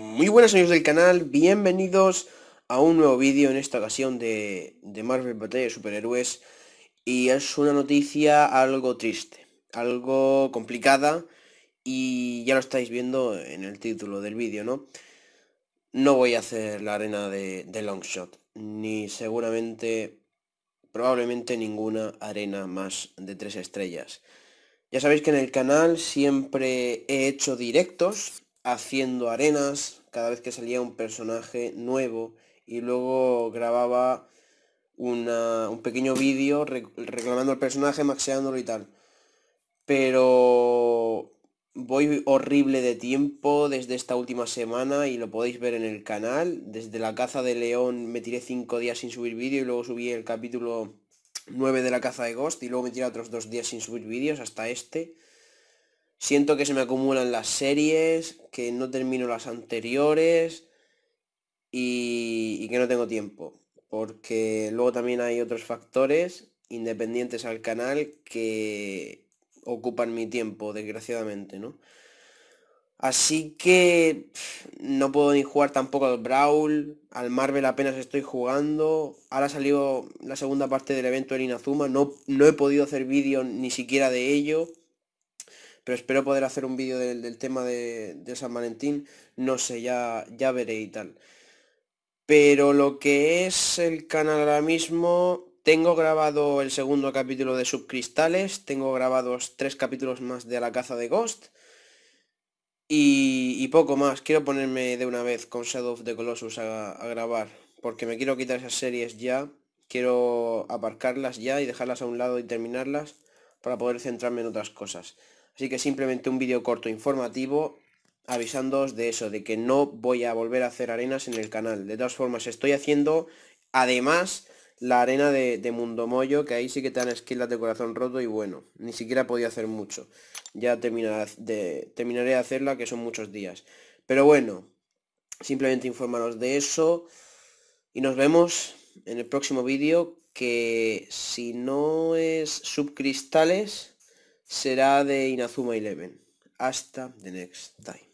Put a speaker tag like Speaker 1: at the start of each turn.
Speaker 1: Muy buenas señores del canal, bienvenidos a un nuevo vídeo en esta ocasión de, Marvel Batalla de Superhéroes y es una noticia algo triste, algo complicada y ya lo estáis viendo en el título del vídeo, ¿no? No voy a hacer la arena de, de Longshot, ni seguramente, probablemente ninguna arena más de tres estrellas. Ya sabéis que en el canal siempre he hecho directos haciendo arenas cada vez que salía un personaje nuevo y luego grababa un pequeño vídeo reclamando al personaje, maxeándolo y tal. Pero voy horrible de tiempo desde esta última semana y lo podéis ver en el canal. Desde la caza de león me tiré cinco días sin subir vídeo y luego subí el capítulo 9 de la caza de Ghost y luego me tiré otros dos días sin subir vídeos hasta este. Siento que se me acumulan las series, que no termino las anteriores y, que no tengo tiempo. Porque luego también hay otros factores independientes al canal que ocupan mi tiempo, desgraciadamente, ¿no? Así que no puedo ni jugar tampoco al Brawl, al Marvel apenas estoy jugando. Ahora salió la segunda parte del evento en Inazuma, no, no he podido hacer vídeo ni siquiera de ello pero espero poder hacer un vídeo del, tema de, San Valentín, no sé, ya, ya veré y tal. Pero lo que es el canal ahora mismo, tengo grabado el segundo capítulo de Subcristales, tengo grabados tres capítulos más de La Caza de Ghost, y, poco más, quiero ponerme de una vez con Shadow of the Colossus a grabar, porque me quiero quitar esas series ya, quiero aparcarlas ya y dejarlas a un lado y terminarlas para poder centrarme en otras cosas. Así que simplemente un vídeo corto informativo avisándoos de eso, de que no voy a volver a hacer arenas en el canal. De todas formas, estoy haciendo además la arena de, Mundo Moyo, que ahí sí que te dan esquilas de corazón roto y bueno, ni siquiera podía hacer mucho. Ya terminaré de, terminaré de hacerla, que son muchos días. Pero bueno, simplemente informaros de eso y nos vemos en el próximo vídeo, que si no es subcristales será de Inazuma Eleven. Hasta the next time.